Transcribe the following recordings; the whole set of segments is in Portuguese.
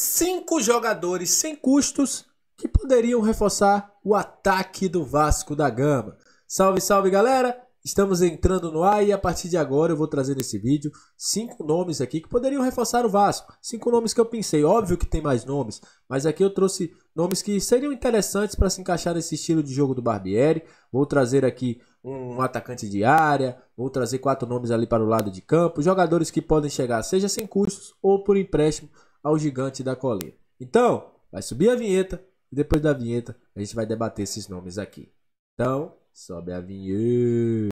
cinco jogadores sem custos que poderiam reforçar o ataque do Vasco da Gama. Salve, salve galera! Estamos entrando no ar e a partir de agora eu vou trazer nesse vídeo cinco nomes aqui que poderiam reforçar o Vasco. Cinco nomes que eu pensei, óbvio que tem mais nomes, mas aqui eu trouxe nomes que seriam interessantes para se encaixar nesse estilo de jogo do Barbieri. Vou trazer aqui um atacante de área, vou trazer quatro nomes ali para o lado de campo, jogadores que podem chegar seja sem custos ou por empréstimo ao gigante da colina. Então, vai subir a vinheta e depois da vinheta a gente vai debater esses nomes aqui. Então, sobe a vinheta.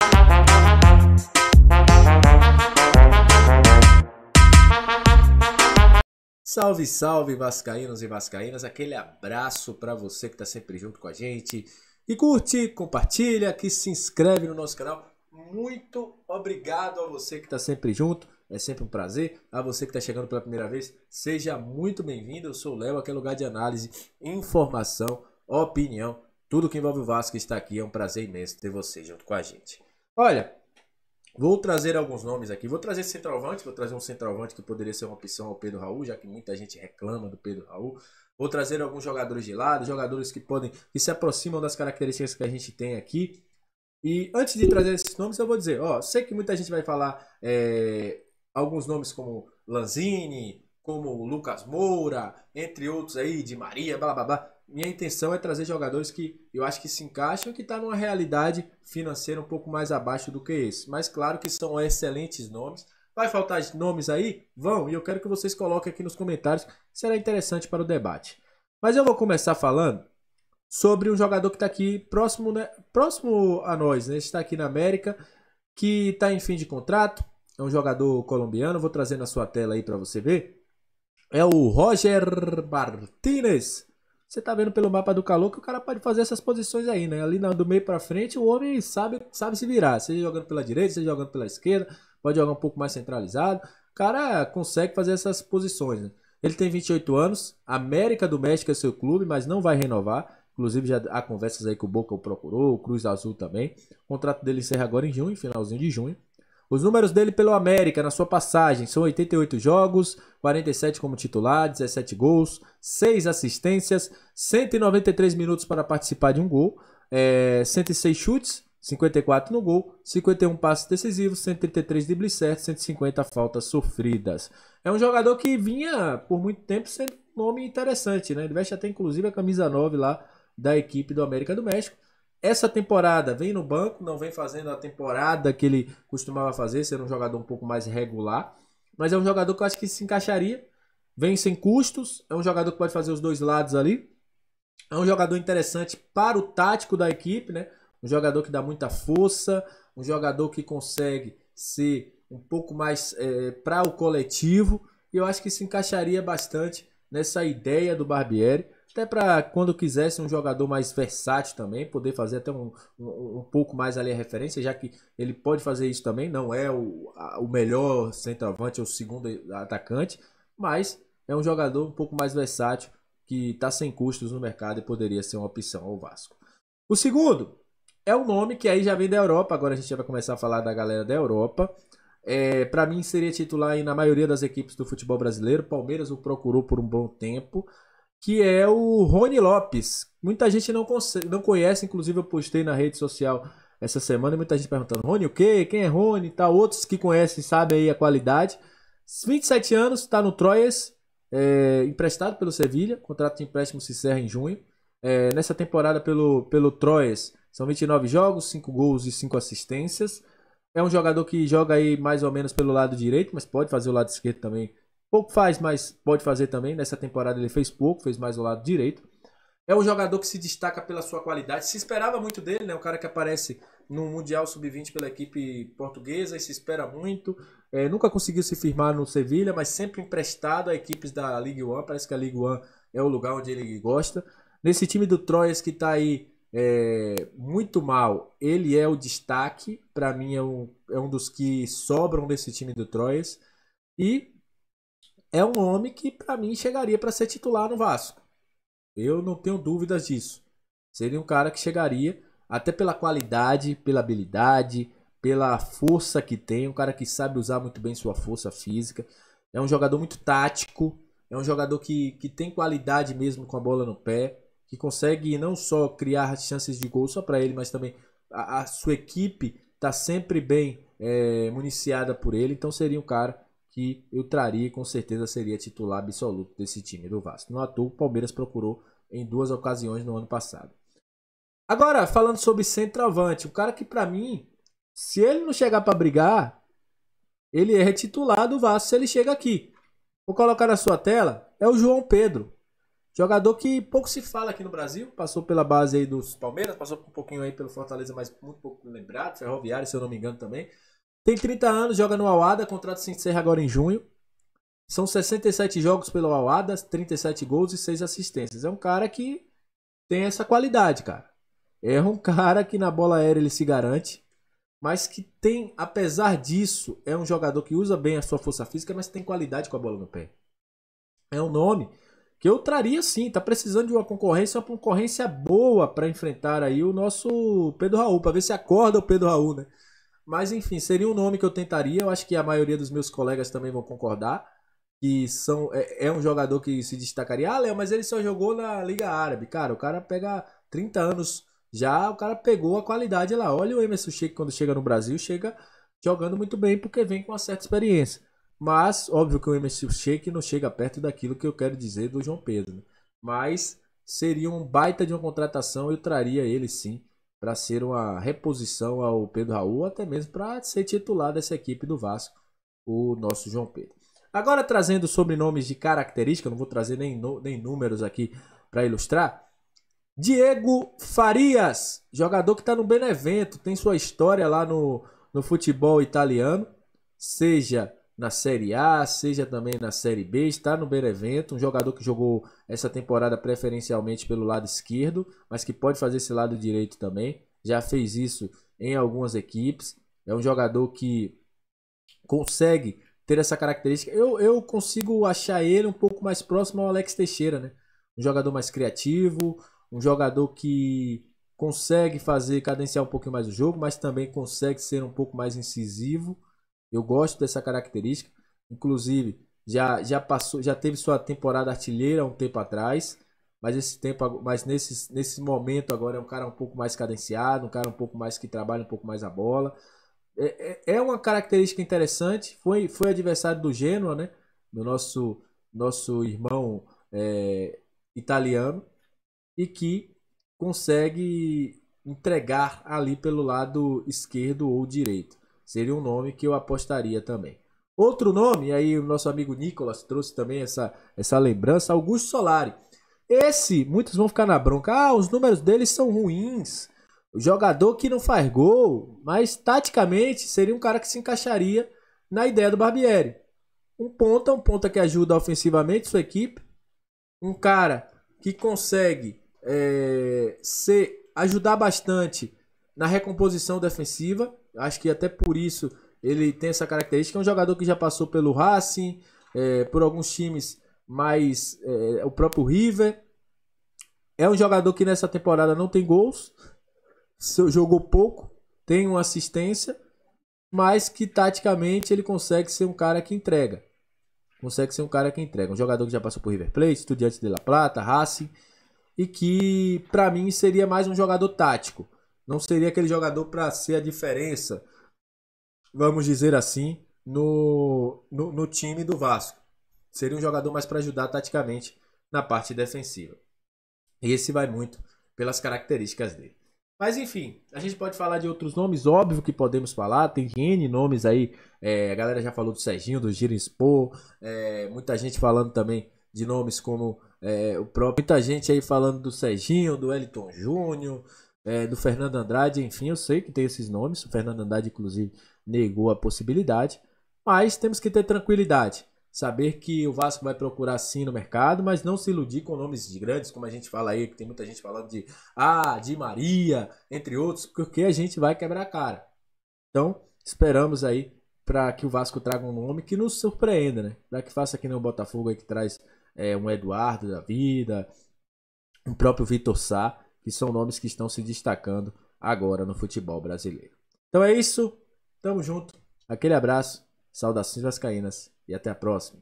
Salve, salve vascaínos e vascaínas. Aquele abraço para você que tá sempre junto com a gente. E curte, compartilha, que se inscreve no nosso canal. Muito obrigado a você que está sempre junto. É sempre um prazer. A você que está chegando pela primeira vez, seja muito bem-vindo. Eu sou o Léo, aqui é lugar de análise, informação, opinião. Tudo que envolve o Vasco está aqui. É um prazer imenso ter você junto com a gente. Olha, vou trazer alguns nomes aqui. Vou trazer centralvante, vou trazer um centralvante que poderia ser uma opção ao Pedro Raul, já que muita gente reclama do Pedro Raul. Vou trazer alguns jogadores de lado, jogadores que podem, que se aproximam das características que a gente tem aqui. E antes de trazer esses nomes, eu vou dizer, ó, sei que muita gente vai falar é, alguns nomes como Lanzini, como Lucas Moura, entre outros aí, de Maria, blá blá blá. Minha intenção é trazer jogadores que eu acho que se encaixam, que estão tá numa realidade financeira um pouco mais abaixo do que esse. Mas claro que são excelentes nomes. Vai faltar nomes aí? Vão, e eu quero que vocês coloquem aqui nos comentários, será interessante para o debate. Mas eu vou começar falando sobre um jogador que está aqui próximo, né? próximo a nós, né? está aqui na América, que está em fim de contrato, é um jogador colombiano, vou trazer na sua tela aí para você ver. É o Roger Martinez. Você tá vendo pelo mapa do calor que o cara pode fazer essas posições aí, né? Ali do meio para frente, o homem sabe, sabe se virar. Seja jogando pela direita, seja jogando pela esquerda, pode jogar um pouco mais centralizado. O cara consegue fazer essas posições, né? Ele tem 28 anos, América do México é seu clube, mas não vai renovar. Inclusive, já há conversas aí que o Boca o procurou, o Cruz Azul também. O contrato dele encerra agora em junho, finalzinho de junho. Os números dele pelo América na sua passagem são 88 jogos, 47 como titular, 17 gols, 6 assistências, 193 minutos para participar de um gol, é, 106 chutes, 54 no gol, 51 passes decisivos, 133 de certos, 150 faltas sofridas. É um jogador que vinha por muito tempo sendo um nome interessante, né? Ele veste até inclusive a camisa 9 lá da equipe do América do México. Essa temporada vem no banco, não vem fazendo a temporada que ele costumava fazer, ser um jogador um pouco mais regular. Mas é um jogador que eu acho que se encaixaria. Vem sem custos, é um jogador que pode fazer os dois lados ali. É um jogador interessante para o tático da equipe, né? Um jogador que dá muita força, um jogador que consegue ser um pouco mais é, para o coletivo. E eu acho que se encaixaria bastante nessa ideia do Barbieri. Até para quando quisesse um jogador mais versátil também, poder fazer até um, um, um, pouco mais ali a referência, já que ele pode fazer isso também, não é o, a, o melhor centroavante ou segundo atacante, mas é um jogador um pouco mais versátil que está sem custos no mercado e poderia ser uma opção ao Vasco. O segundo é um nome que aí já vem da Europa, agora a gente vai começar a falar da galera da Europa. É, para mim seria titular na maioria das equipes do futebol brasileiro. Palmeiras o procurou por um bom tempo, que é o Rony Lopes. Muita gente não, não conhece, inclusive eu postei na rede social essa semana, muita gente perguntando, Rony o quê? Quem é Rony Tá? Outros que conhecem sabem aí a qualidade. 27 anos, está no Troyes, é, emprestado pelo Sevilha, contrato de empréstimo se encerra em junho. É, nessa temporada pelo, pelo Troyes, são 29 jogos, 5 gols e 5 assistências. É um jogador que joga aí mais ou menos pelo lado direito, mas pode fazer o lado esquerdo também Pouco faz, mas pode fazer também. Nessa temporada ele fez pouco, fez mais o lado direito. É um jogador que se destaca pela sua qualidade. Se esperava muito dele, né? o cara que aparece no Mundial Sub-20 pela equipe portuguesa e se espera muito. É, nunca conseguiu se firmar no Sevilha, mas sempre emprestado a equipes da Ligue 1. Parece que a Ligue 1 é o lugar onde ele gosta. Nesse time do Troyes que está aí é, muito mal, ele é o destaque. Para mim, é um, é um dos que sobram desse time do Troyes. E é um homem que para mim chegaria para ser titular no Vasco. Eu não tenho dúvidas disso. Seria um cara que chegaria até pela qualidade, pela habilidade, pela força que tem, um cara que sabe usar muito bem sua força física. É um jogador muito tático, é um jogador que, que tem qualidade mesmo com a bola no pé, que consegue não só criar chances de gol só para ele, mas também a, a sua equipe está sempre bem é, municiada por ele. Então seria um cara que eu traria e com certeza seria titular absoluto desse time do Vasco. No ator, o Palmeiras procurou em duas ocasiões no ano passado. Agora, falando sobre centroavante, o cara que para mim, se ele não chegar para brigar, ele é titular do Vasco se ele chega aqui. Vou colocar na sua tela, é o João Pedro. Jogador que pouco se fala aqui no Brasil, passou pela base aí dos Palmeiras, passou um pouquinho aí pelo Fortaleza, mas muito pouco lembrado, Ferroviário, se eu não me engano também. Tem 30 anos, joga no Alada, contrato se encerra agora em junho. São 67 jogos pelo Alada, 37 gols e 6 assistências. É um cara que tem essa qualidade, cara. É um cara que na bola aérea ele se garante, mas que tem, apesar disso, é um jogador que usa bem a sua força física, mas tem qualidade com a bola no pé. É um nome que eu traria sim, tá precisando de uma concorrência, uma concorrência boa para enfrentar aí o nosso Pedro Raul, para ver se acorda o Pedro Raul, né? Mas enfim, seria um nome que eu tentaria. Eu acho que a maioria dos meus colegas também vão concordar. Que são, é, é um jogador que se destacaria. Ah, Léo, mas ele só jogou na Liga Árabe. Cara, o cara pega 30 anos já, o cara pegou a qualidade lá. Olha o Emerson Sheik quando chega no Brasil, chega jogando muito bem porque vem com uma certa experiência. Mas, óbvio que o Emerson Sheik não chega perto daquilo que eu quero dizer do João Pedro. Né? Mas seria um baita de uma contratação, eu traria ele sim para ser uma reposição ao Pedro Raul, até mesmo para ser titular dessa equipe do Vasco, o nosso João Pedro. Agora trazendo sobrenomes de característica, não vou trazer nem, nem números aqui para ilustrar. Diego Farias, jogador que está no Benevento, tem sua história lá no, no futebol italiano, seja na Série A, seja também na Série B, está no Benevento, um jogador que jogou essa temporada preferencialmente pelo lado esquerdo, mas que pode fazer esse lado direito também. Já fez isso em algumas equipes. É um jogador que consegue ter essa característica. Eu, eu consigo achar ele um pouco mais próximo ao Alex Teixeira, né? Um jogador mais criativo, um jogador que consegue fazer cadenciar um pouquinho mais o jogo, mas também consegue ser um pouco mais incisivo eu gosto dessa característica. Inclusive, já, já passou, já teve sua temporada artilheira um tempo atrás, mas esse tempo, mas nesse, nesse momento agora é um cara um pouco mais cadenciado, um cara um pouco mais que trabalha um pouco mais a bola. É, é, é uma característica interessante. Foi, foi adversário do Genoa, né? Do nosso nosso irmão é, italiano e que consegue entregar ali pelo lado esquerdo ou direito. Seria um nome que eu apostaria também. Outro nome, aí o nosso amigo Nicolas trouxe também essa, essa lembrança, Augusto Solari. Esse, muitos vão ficar na bronca. Ah, os números dele são ruins. O jogador que não faz gol, mas taticamente seria um cara que se encaixaria na ideia do Barbieri. Um ponta, um ponta que ajuda ofensivamente sua equipe. Um cara que consegue é, ser, ajudar bastante na recomposição defensiva Acho que até por isso ele tem essa característica. É um jogador que já passou pelo Racing, é, por alguns times, mas é, o próprio River. É um jogador que nessa temporada não tem gols, jogou pouco, tem uma assistência, mas que taticamente ele consegue ser um cara que entrega. Consegue ser um cara que entrega. Um jogador que já passou por River Plate, Estudiantes de La Plata, Racing, e que para mim seria mais um jogador tático. Não seria aquele jogador para ser a diferença, vamos dizer assim, no, no, no time do Vasco. Seria um jogador mais para ajudar taticamente na parte defensiva. E esse vai muito pelas características dele. Mas enfim, a gente pode falar de outros nomes, óbvio que podemos falar, tem N nomes aí, é, a galera já falou do Serginho, do Girinspô, é, muita gente falando também de nomes como é, o próprio, muita gente aí falando do Serginho, do Elton Júnior, é, do Fernando Andrade, enfim, eu sei que tem esses nomes. O Fernando Andrade, inclusive, negou a possibilidade. Mas temos que ter tranquilidade. Saber que o Vasco vai procurar sim no mercado, mas não se iludir com nomes de grandes, como a gente fala aí, que tem muita gente falando de Ah, de Maria, entre outros, porque a gente vai quebrar a cara. Então, esperamos aí para que o Vasco traga um nome que nos surpreenda, né? Para que faça que nem o Botafogo aí que traz é, um Eduardo da vida, o próprio Vitor Sá que são nomes que estão se destacando agora no futebol brasileiro. Então é isso, tamo junto, aquele abraço, saudações vascaínas e até a próxima.